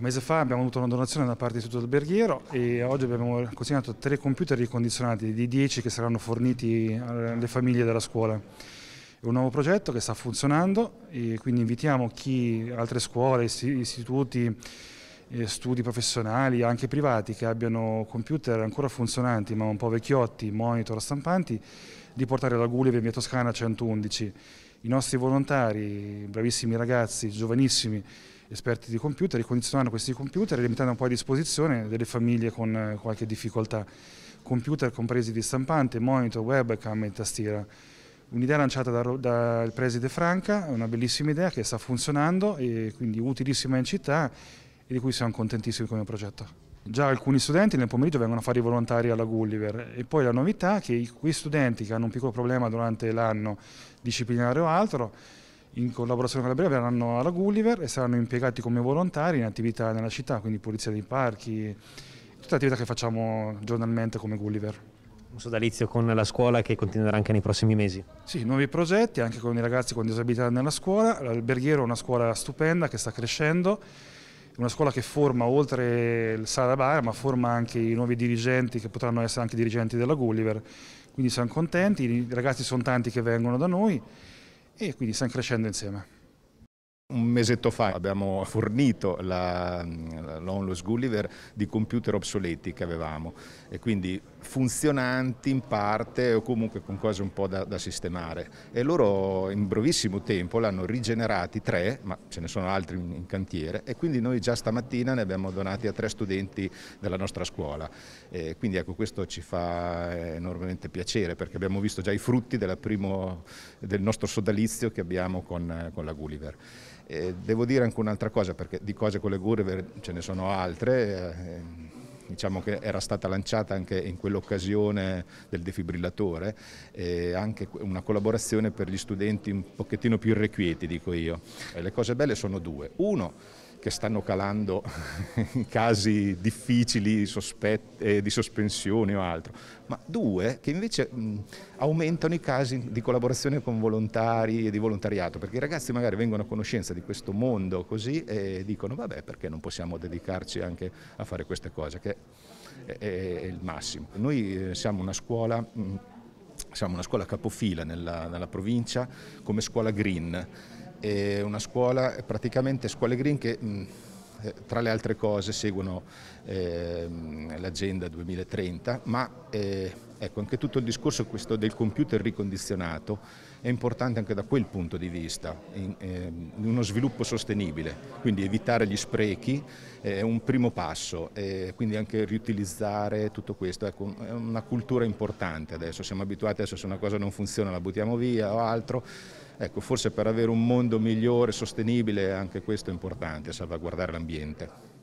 Un mese fa abbiamo avuto una donazione da parte di tutto l'alberghiero e oggi abbiamo consegnato tre computer ricondizionati di 10 che saranno forniti alle famiglie della scuola. È un nuovo progetto che sta funzionando e quindi invitiamo chi, altre scuole, istituti, eh, studi professionali, anche privati che abbiano computer ancora funzionanti ma un po' vecchiotti, monitor, stampanti, di portare la Gulli via Toscana 111. I nostri volontari, bravissimi ragazzi, giovanissimi, esperti di computer, ricondizionando questi computer e li mettendo un a disposizione delle famiglie con eh, qualche difficoltà. Computer compresi di stampante, monitor, webcam e tastiera. Un'idea lanciata dal da preside Franca, una bellissima idea che sta funzionando e quindi utilissima in città e di cui siamo contentissimi come progetto. Già alcuni studenti nel pomeriggio vengono a fare i volontari alla Gulliver e poi la novità è che quei studenti che hanno un piccolo problema durante l'anno disciplinare o altro in collaborazione con la Brera verranno alla Gulliver e saranno impiegati come volontari in attività nella città, quindi pulizia dei parchi, tutte le attività che facciamo giornalmente come Gulliver. Un sodalizio con la scuola che continuerà anche nei prossimi mesi. Sì, nuovi progetti anche con i ragazzi con disabilità nella scuola. L'alberghiero è una scuola stupenda che sta crescendo, una scuola che forma oltre il Sala Bar, ma forma anche i nuovi dirigenti che potranno essere anche dirigenti della Gulliver. Quindi siamo contenti, i ragazzi sono tanti che vengono da noi e quindi stanno crescendo insieme. Un mesetto fa abbiamo fornito l'Onlus Gulliver di computer obsoleti che avevamo e quindi funzionanti in parte o comunque con cose un po' da, da sistemare e loro in brevissimo tempo l'hanno rigenerati tre, ma ce ne sono altri in, in, cantiere e quindi noi già stamattina ne abbiamo donati a tre studenti della nostra scuola e quindi ecco questo ci fa enormemente piacere perché abbiamo visto già i frutti primo, del nostro sodalizio che abbiamo con, con la Gulliver. E devo dire anche un'altra cosa perché di cose con le Gulliver ce ne sono altre. Eh, diciamo che era stata lanciata anche in quell'occasione del defibrillatore, eh, anche una collaborazione per gli studenti un pochettino più irrequieti, dico io. E eh, le cose belle sono due. Uno, che stanno calando in casi difficili eh, di sospensione o altro, ma due che invece aumentano i casi di collaborazione con volontari e di volontariato, perché i ragazzi magari vengono a conoscenza di questo mondo così e dicono vabbè perché non possiamo dedicarci anche a fare queste cose, che è, è il massimo. Noi eh, siamo una scuola... Mh, siamo una scuola capofila nella, nella provincia come scuola green, è una scuola praticamente scuole green che mm, eh, tra le altre cose seguono eh, l'agenda 2030, ma eh, Ecco, anche tutto il discorso del computer ricondizionato è importante anche da quel punto di vista, in, ehm, in uno sviluppo sostenibile, quindi evitare gli sprechi è un primo passo, eh, quindi anche riutilizzare tutto questo, ecco, è una cultura importante adesso, siamo abituati adesso se una cosa non funziona la buttiamo via o altro, ecco, forse per avere un mondo migliore, sostenibile, anche questo è importante, salvaguardare l'ambiente.